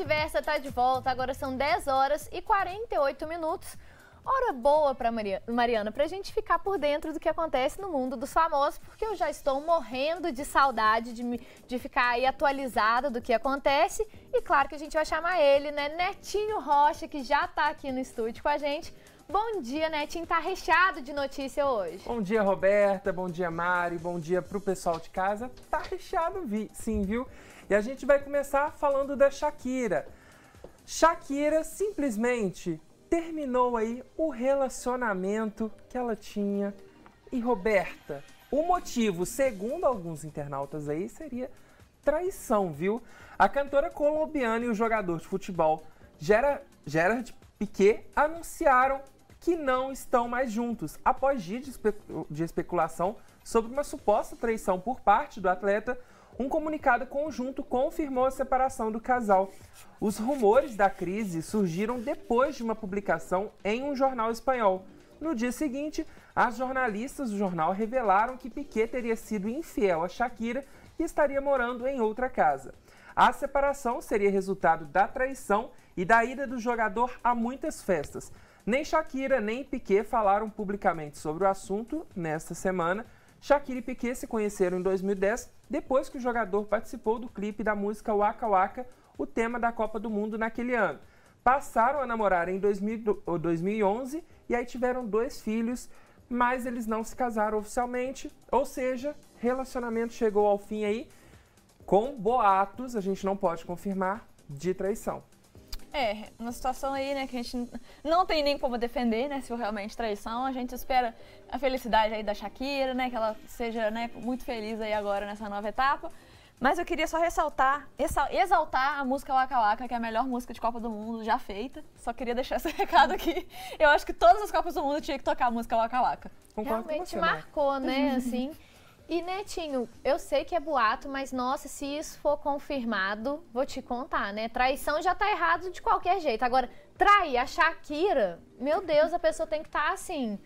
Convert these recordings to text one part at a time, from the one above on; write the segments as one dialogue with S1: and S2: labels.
S1: Diversa está de volta, agora são 10 horas e 48 minutos. Hora boa para Maria, Mariana, para a gente ficar por dentro do que acontece no mundo dos famosos, porque eu já estou morrendo de saudade de, de ficar aí atualizada do que acontece. E claro que a gente vai chamar ele, né? Netinho Rocha, que já está aqui no estúdio com a gente. Bom dia, Netinho. Tá recheado de notícia hoje.
S2: Bom dia, Roberta. Bom dia, Mari. Bom dia para o pessoal de casa. Tá recheado, vi, sim, viu? E a gente vai começar falando da Shakira. Shakira simplesmente terminou aí o relacionamento que ela tinha e Roberta. O motivo, segundo alguns internautas aí, seria traição, viu? A cantora colombiana e o jogador de futebol Gerard, Gerard Piquet anunciaram que não estão mais juntos, após dias de, de especulação sobre uma suposta traição por parte do atleta um comunicado conjunto confirmou a separação do casal. Os rumores da crise surgiram depois de uma publicação em um jornal espanhol. No dia seguinte, as jornalistas do jornal revelaram que Piquet teria sido infiel a Shakira e estaria morando em outra casa. A separação seria resultado da traição e da ida do jogador a muitas festas. Nem Shakira nem Piquet falaram publicamente sobre o assunto nesta semana, Shakira e Piquet se conheceram em 2010, depois que o jogador participou do clipe da música Waka Waka, o tema da Copa do Mundo naquele ano. Passaram a namorar em 2000, 2011 e aí tiveram dois filhos, mas eles não se casaram oficialmente, ou seja, relacionamento chegou ao fim aí com boatos, a gente não pode confirmar, de traição.
S3: É, uma situação aí, né, que a gente não tem nem como defender, né, se for realmente traição. A gente espera a felicidade aí da Shakira, né, que ela seja, né, muito feliz aí agora nessa nova etapa. Mas eu queria só ressaltar, exaltar a música Waka Waka, que é a melhor música de Copa do Mundo já feita. Só queria deixar esse recado aqui. Eu acho que todas as Copas do Mundo tinha que tocar a música Waka Waka. Concordo Realmente você, marcou, né, assim... E Netinho, eu sei que é boato, mas nossa, se
S1: isso for confirmado, vou te contar, né? Traição já tá errado de qualquer jeito. Agora, trair a Shakira, meu Deus, a pessoa tem que estar tá, assim,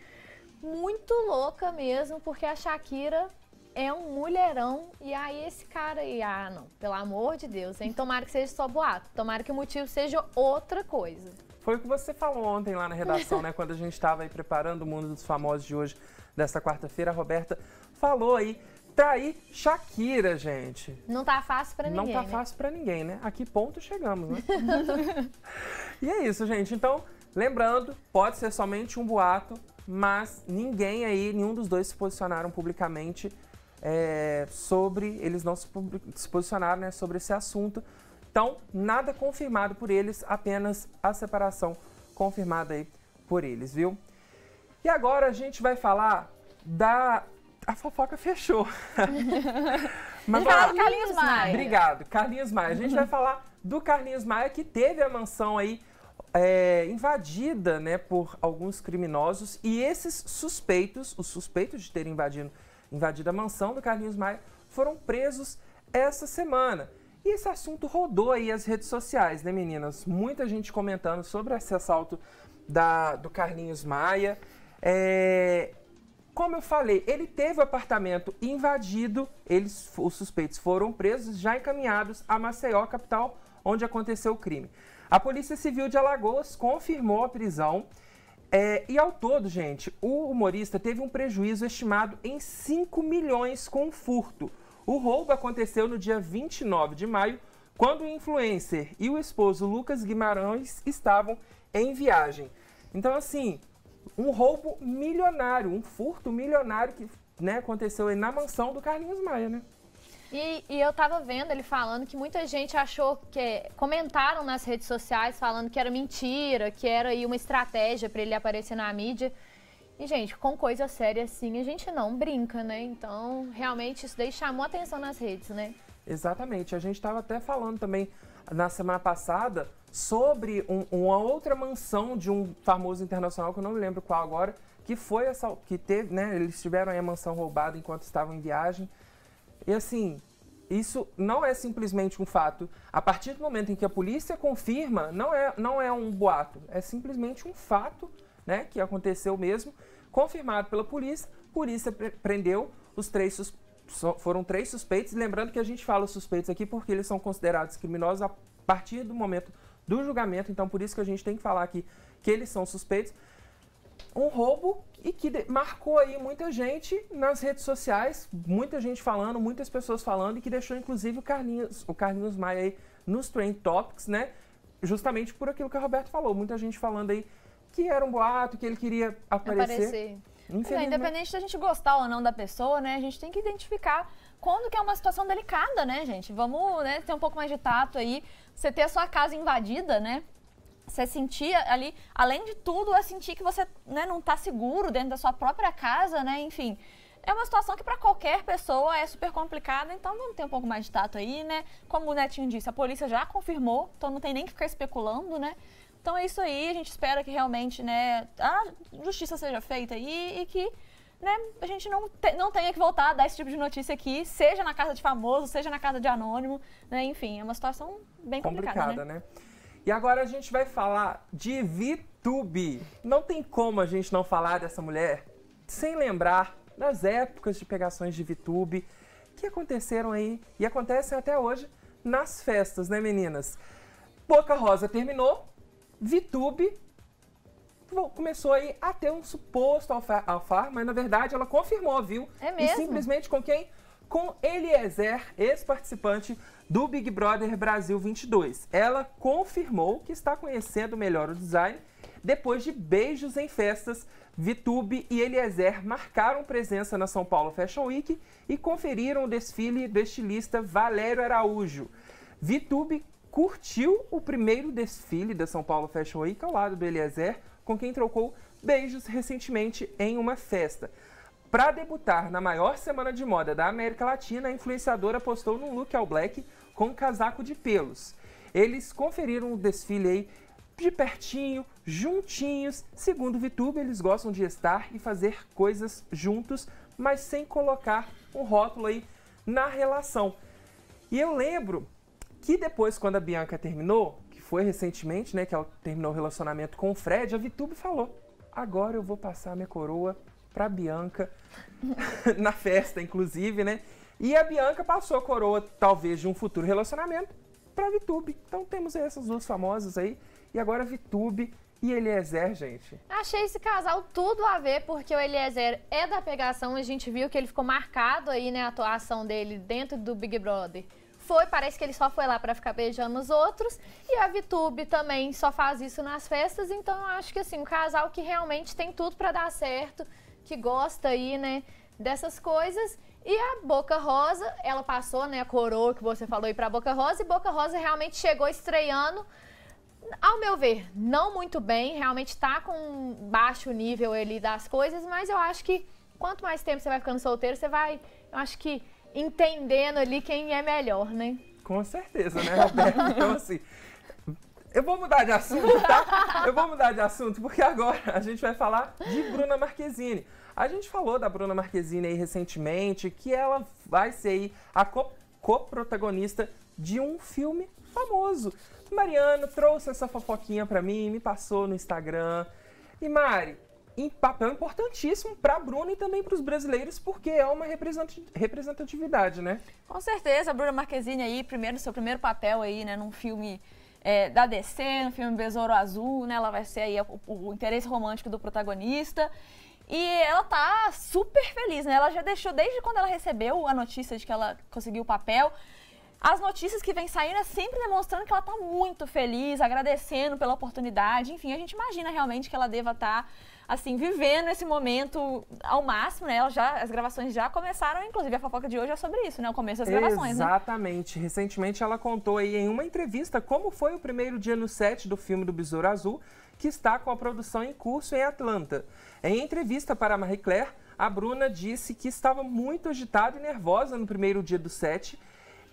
S1: muito louca mesmo, porque a Shakira é um mulherão. E aí esse cara aí, ah, não, pelo amor de Deus, hein? Tomara que seja só boato, tomara que o motivo seja outra coisa.
S2: Foi o que você falou ontem lá na redação, né? Quando a gente estava aí preparando o Mundo dos Famosos de hoje, dessa quarta-feira, Roberta falou aí. Tá aí Shakira, gente.
S1: Não tá fácil pra ninguém. Não tá né? fácil
S2: pra ninguém, né? A que ponto chegamos, né? e é isso, gente. Então, lembrando, pode ser somente um boato, mas ninguém aí, nenhum dos dois se posicionaram publicamente é, sobre. Eles não se, se posicionaram né, sobre esse assunto. Então, nada confirmado por eles, apenas a separação confirmada aí por eles, viu? E agora a gente vai falar da a fofoca fechou. Mas falar Carlinhos Maia. Obrigado, Carlinhos Maia. A gente vai falar do Carlinhos Maia, que teve a mansão aí é, invadida né, por alguns criminosos. E esses suspeitos, os suspeitos de terem invadido, invadido a mansão do Carlinhos Maia, foram presos essa semana. E esse assunto rodou aí as redes sociais, né, meninas? Muita gente comentando sobre esse assalto da, do Carlinhos Maia. É, como eu falei, ele teve o apartamento invadido, eles, os suspeitos foram presos, já encaminhados a Maceió, capital, onde aconteceu o crime. A Polícia Civil de Alagoas confirmou a prisão. É, e ao todo, gente, o humorista teve um prejuízo estimado em 5 milhões com o furto. O roubo aconteceu no dia 29 de maio, quando o influencer e o esposo Lucas Guimarães estavam em viagem. Então, assim, um roubo milionário, um furto milionário que né, aconteceu na mansão do Carlinhos Maia, né?
S1: E, e, eu tava vendo ele falando que muita gente achou que. Comentaram nas redes sociais falando que era mentira, que era aí uma estratégia para ele aparecer na mídia. E, gente, com coisa séria assim, a gente não brinca, né? Então, realmente, isso daí chamou atenção nas redes, né?
S2: Exatamente. A gente estava até falando também na semana passada sobre um, uma outra mansão de um famoso internacional, que eu não me lembro qual agora, que foi essa. que teve, né? Eles tiveram a mansão roubada enquanto estavam em viagem. E assim, isso não é simplesmente um fato. A partir do momento em que a polícia confirma, não é, não é um boato, é simplesmente um fato né, que aconteceu mesmo, confirmado pela polícia. A polícia prendeu os três, foram três suspeitos. Lembrando que a gente fala suspeitos aqui porque eles são considerados criminosos a partir do momento do julgamento, então por isso que a gente tem que falar aqui que eles são suspeitos. Um roubo e que marcou aí muita gente nas redes sociais, muita gente falando, muitas pessoas falando, e que deixou inclusive o Carlinhos, o Carlinhos Maia aí nos Trend Topics, né? Justamente por aquilo que o Roberto falou, muita gente falando aí que era um boato, que ele queria aparecer. aparecer. É, independente
S3: da gente gostar ou não da pessoa, né? A gente tem que identificar quando que é uma situação delicada, né, gente? Vamos né, ter um pouco mais de tato aí. Você ter a sua casa invadida, né? Você sentir ali, além de tudo, é sentir que você né, não está seguro dentro da sua própria casa, né? Enfim, é uma situação que para qualquer pessoa é super complicada, então vamos ter um pouco mais de tato aí, né? Como o Netinho disse, a polícia já confirmou, então não tem nem que ficar especulando, né? Então é isso aí, a gente espera que realmente né, a justiça seja feita e, e que né, a gente não, te, não tenha que voltar a dar esse tipo de notícia aqui, seja na casa de famoso, seja na casa de anônimo, né? Enfim, é uma situação bem complicada. Né? complicada
S2: né? né? E agora a gente vai falar de VTube. Não tem como a gente não falar dessa mulher sem lembrar das épocas de pegações de VTube que aconteceram aí e acontecem até hoje nas festas, né, meninas? Boca Rosa terminou, VTube começou aí a ter um suposto alfar, mas na verdade ela confirmou, viu? É mesmo? E simplesmente com quem? Com Eliezer, ex-participante do Big Brother Brasil 22. Ela confirmou que está conhecendo melhor o design depois de beijos em festas. Vitube e Eliezer marcaram presença na São Paulo Fashion Week e conferiram o desfile do estilista Valério Araújo. Vitube curtiu o primeiro desfile da São Paulo Fashion Week ao lado do Eliezer, com quem trocou beijos recentemente em uma festa. Para debutar na maior semana de moda da América Latina, a influenciadora postou num look ao black com casaco de pelos. Eles conferiram o desfile aí de pertinho, juntinhos. Segundo o VTube, eles gostam de estar e fazer coisas juntos, mas sem colocar um rótulo aí na relação. E eu lembro que depois, quando a Bianca terminou, que foi recentemente, né, que ela terminou o relacionamento com o Fred, a Vitube falou: agora eu vou passar minha coroa pra Bianca, na festa, inclusive, né? E a Bianca passou a coroa, talvez, de um futuro relacionamento pra Vitube. Então temos essas duas famosas aí. E agora Vitube e Eliezer, gente.
S1: Achei esse casal tudo a ver, porque o Eliezer é da pegação, a gente viu que ele ficou marcado aí, né, a atuação dele dentro do Big Brother. Foi, parece que ele só foi lá para ficar beijando os outros. E a Vitube também só faz isso nas festas. Então eu acho que assim, um casal que realmente tem tudo para dar certo, que gosta aí, né, dessas coisas. E a Boca Rosa, ela passou, né, a coroa que você falou aí para Boca Rosa, e Boca Rosa realmente chegou estreando, ao meu ver, não muito bem, realmente está com um baixo nível ali das coisas, mas eu acho que quanto mais tempo você vai ficando solteiro, você vai, eu acho que entendendo ali quem é melhor, né?
S2: Com certeza, né, Roberto? Então, assim, eu vou mudar de assunto, tá? Eu vou mudar de assunto, porque agora a gente vai falar de Bruna Marquezine. A gente falou da Bruna Marquezine aí recentemente, que ela vai ser a co-protagonista de um filme famoso. Mariano trouxe essa fofoquinha pra mim, me passou no Instagram. E Mari, em papel é importantíssimo para a Bruna e também para os brasileiros, porque é uma representatividade, né?
S3: Com certeza, a Bruna Marquezine aí, primeiro, seu primeiro papel aí, né, num filme é, da DC, no filme Besouro Azul, né? Ela vai ser aí o, o interesse romântico do protagonista. E ela tá super feliz, né? Ela já deixou, desde quando ela recebeu a notícia de que ela conseguiu o papel, as notícias que vem saindo é sempre demonstrando que ela está muito feliz, agradecendo pela oportunidade. Enfim, a gente imagina realmente que ela deva estar, tá, assim, vivendo esse momento ao máximo, né? Ela já, as gravações já começaram, inclusive a fofoca de hoje é sobre isso, né? O começo das gravações. Né?
S2: Exatamente. Né? Recentemente ela contou aí em uma entrevista como foi o primeiro dia no set do filme do Besouro Azul, que está com a produção em curso em Atlanta. Em entrevista para a Marie Claire, a Bruna disse que estava muito agitada e nervosa no primeiro dia do set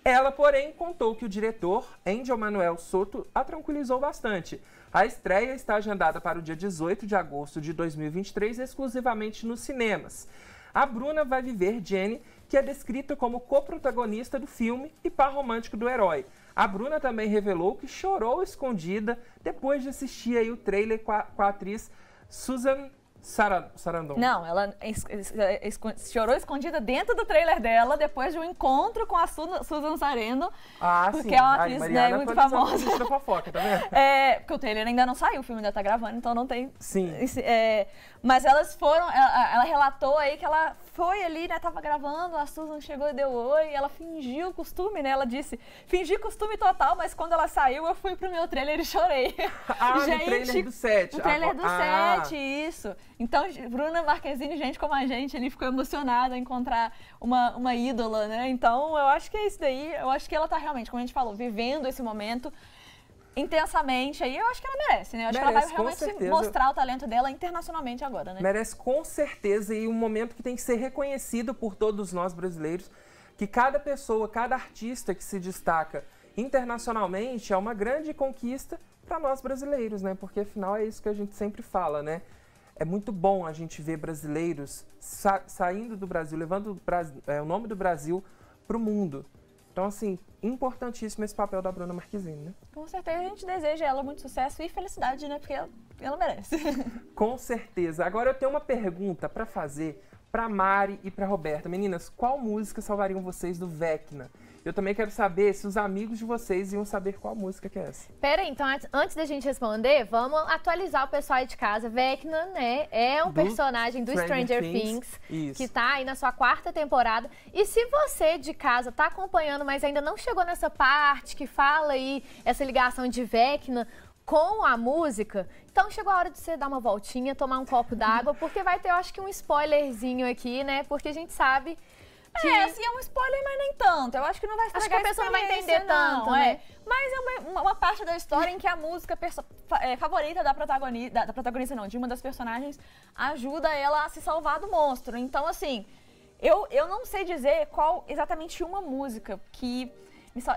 S2: ela, porém, contou que o diretor, Angel Manuel Soto, a tranquilizou bastante. A estreia está agendada para o dia 18 de agosto de 2023, exclusivamente nos cinemas. A Bruna vai viver Jenny, que é descrita como coprotagonista do filme e par romântico do herói. A Bruna também revelou que chorou escondida depois de assistir aí o trailer com a, com a atriz Susan Sara, Sarandon. Não,
S3: ela es, es, es, chorou escondida dentro do trailer dela depois de um encontro com a Su, Susan Sarandon.
S2: Ah, porque sim. é uma atriz né, muito famosa. Da fofoca, tá vendo?
S3: É, porque o trailer ainda não saiu, o filme ainda tá gravando, então não tem. Sim. É, mas elas foram, ela, ela, relatou aí que ela foi ali, né, tava gravando, a Susan chegou e deu oi, e ela fingiu o costume, né? Ela disse, fingi costume total, mas quando ela saiu, eu fui pro meu trailer e chorei. Ah, Gente, no trailer do set. No trailer ah, do ah. set, isso. Então, Bruna Marquezine, gente como a gente, ele ficou emocionado a encontrar uma, uma ídola, né? Então, eu acho que é isso daí. Eu acho que ela tá realmente, como a gente falou, vivendo esse momento intensamente aí, eu acho que ela merece, né? Eu acho merece, que ela vai realmente mostrar o talento dela internacionalmente agora, né?
S2: Merece com certeza e um momento que tem que ser reconhecido por todos nós brasileiros, que cada pessoa, cada artista que se destaca internacionalmente é uma grande conquista para nós brasileiros, né? Porque afinal é isso que a gente sempre fala, né? é muito bom a gente ver brasileiros sa saindo do Brasil, levando o, é, o nome do Brasil para o mundo. Então, assim, importantíssimo esse papel da Bruna Marquezine, né?
S3: Com certeza, a gente deseja ela muito sucesso e felicidade, né? Porque ela, ela merece.
S2: Com certeza. Agora eu tenho uma pergunta para fazer para Mari e para Roberta. Meninas, qual música salvariam vocês do Vecna? Eu também quero saber se os amigos de vocês iam saber qual música que é essa.
S1: Pera aí, então, antes da gente responder, vamos atualizar o pessoal aí de casa. Vecna, né, é um do personagem do Stranger, Stranger Things, Things que está aí na sua quarta temporada. E se você de casa está acompanhando, mas ainda não chegou nessa parte que fala aí essa ligação de Vecna com a música, então chegou a hora de você dar uma voltinha, tomar um copo d'água, porque vai ter, eu acho que um spoilerzinho aqui, né?
S3: Porque a gente sabe é, que... É, assim, é um spoiler, mas nem tanto. Eu acho que não vai estragar Acho que a pessoa não vai entender não, tanto, é. né? É. Mas é uma, uma, parte da história em que a música é, favorita da protagonista, da, da protagonista não, de uma das personagens, ajuda ela a se salvar do monstro. Então, assim, eu, eu não sei dizer qual exatamente uma música que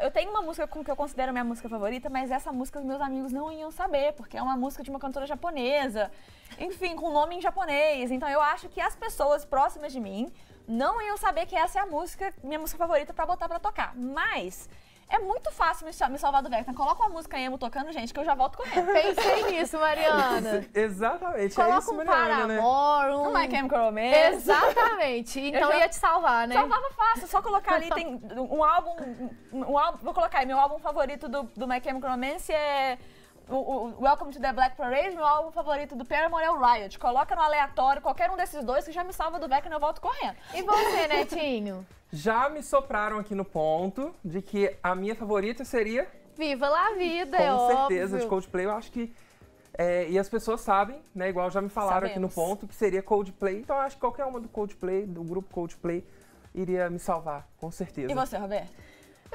S3: eu tenho uma música com que eu considero minha música favorita, mas essa música os meus amigos não iam saber, porque é uma música de uma cantora japonesa, enfim, com nome em japonês. Então eu acho que as pessoas próximas de mim não iam saber que essa é a música, minha música favorita para botar para tocar. Mas é muito fácil me salvar do Vecna. Coloca uma música emo tocando, gente, que eu já volto correndo. Pensei nisso, Mariana.
S2: Exatamente. É Coloca é isso, um Mariana, Paramore, né? um... My Chemical Romance. Exatamente.
S3: Então já... ia te salvar, né? Salvava fácil. Só colocar ali, tem um álbum... Um álbum vou colocar aí, meu álbum favorito do, do My Chemical Romance é o, Welcome to the Black Parade, meu álbum favorito do Paramore é o Riot. Coloca no aleatório qualquer um desses dois que já me salva do Beck e eu volto correndo. E você, Netinho?
S2: Já me sopraram aqui no ponto de que a minha favorita seria...
S1: Viva la vida, Com é certeza, óbvio. de
S2: Coldplay, eu acho que... É, e as pessoas sabem, né, igual já me falaram Sabemos. aqui no ponto, que seria Coldplay. Então eu acho que qualquer uma do Coldplay, do grupo Coldplay, iria me salvar, com certeza. E você,
S1: Roberto?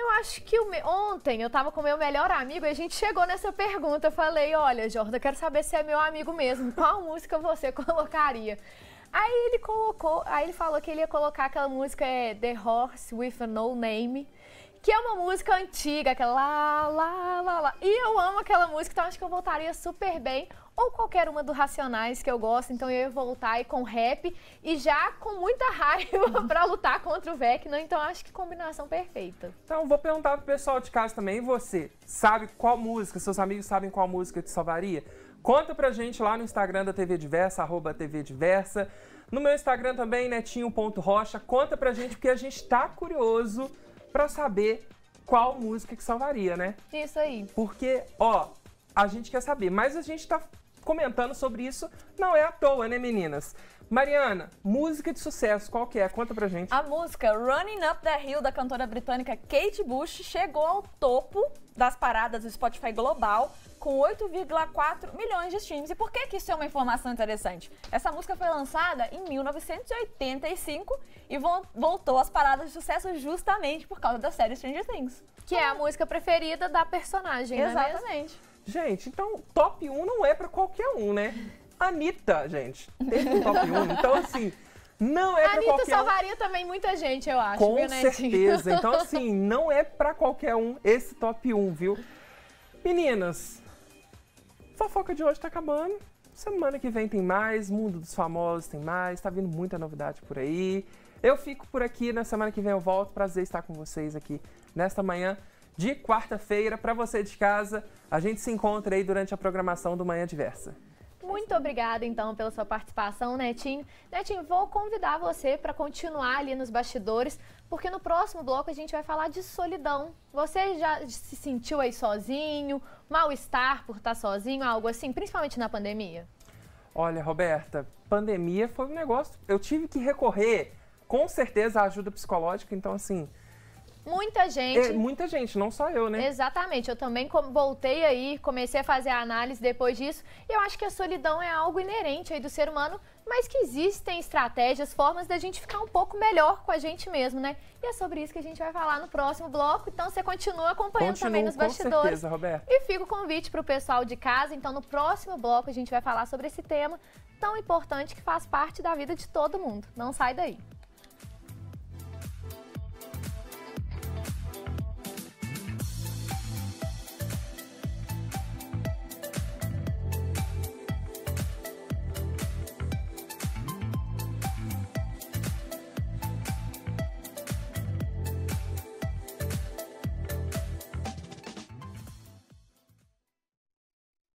S1: Eu acho que me... ontem eu estava com meu melhor amigo e a gente chegou nessa pergunta. Eu falei, olha, Jorda, quero saber se é meu amigo mesmo. Qual música você colocaria? Aí ele colocou, aí ele falou que ele ia colocar aquela música é, The Horse with No Name, que é uma música antiga, aquela lá, lá, lá, lá. E eu amo aquela música, então acho que eu voltaria super bem ou qualquer uma do Racionais que eu gosto, então eu ia voltar aí com rap e já com muita raiva para lutar contra o Vecna, né? então acho que combinação perfeita.
S2: Então vou perguntar pro pessoal de casa também, você sabe qual música, seus amigos sabem qual música te salvaria? Conta pra gente lá no Instagram da TV Diversa, arroba TV Diversa. No meu Instagram também, netinho.rocha. Conta pra gente, porque a gente tá curioso pra saber qual música que salvaria, né? Isso aí. Porque, ó, a gente quer saber, mas a gente tá comentando sobre isso não é à toa, né, meninas? Mariana, música de sucesso, qual que é? Conta pra gente. A
S3: música Running Up the Hill, da cantora britânica Kate Bush, chegou ao topo das paradas do Spotify global com 8,4 milhões de streams. E por que, que isso é uma informação interessante? Essa música foi lançada em 1985 e vo voltou às paradas de sucesso justamente por causa da série Stranger Things. Que é a música preferida da personagem, Exatamente. Não é mesmo?
S2: Gente, então top 1 não é para qualquer um, né? Anitta, gente, teve um top 1. Então, assim, não é para qualquer um. Anitta salvaria
S1: também muita gente, eu acho. Com viu, certeza. Então, assim,
S2: não é para qualquer um esse top 1, viu? Meninas, fofoca de hoje tá acabando. Semana que vem tem mais, Mundo dos Famosos tem mais, tá vindo muita novidade por aí. Eu fico por aqui, na semana que vem eu volto. Prazer estar com vocês aqui nesta manhã de quarta-feira para você de casa. A gente se encontra aí durante a programação do Manhã Diversa.
S1: Muito obrigada, então, pela sua participação, Netinho. Netinho, vou convidar você para continuar ali nos bastidores, porque no próximo bloco a gente vai falar de solidão. Você já se sentiu aí sozinho, mal-estar por estar tá sozinho, algo assim, principalmente na pandemia?
S2: Olha, Roberta, pandemia foi um negócio. Eu tive que recorrer, com certeza, à ajuda psicológica, então, assim,
S1: Muita gente. É,
S2: muita gente, não só eu, né?
S1: Exatamente. Eu também voltei aí, comecei a fazer a análise depois disso. E eu acho que a solidão é algo inerente aí do ser humano, mas que existem estratégias, formas da gente ficar um pouco melhor com a gente mesmo, né? E é sobre isso que a gente vai falar no próximo bloco. Então você continua acompanhando Continuo, também nos bastidores. Com certeza, Roberto. E fica o convite para o pessoal de casa. Então no próximo bloco a gente vai falar sobre esse tema tão importante que faz parte da vida de todo mundo. Não sai daí.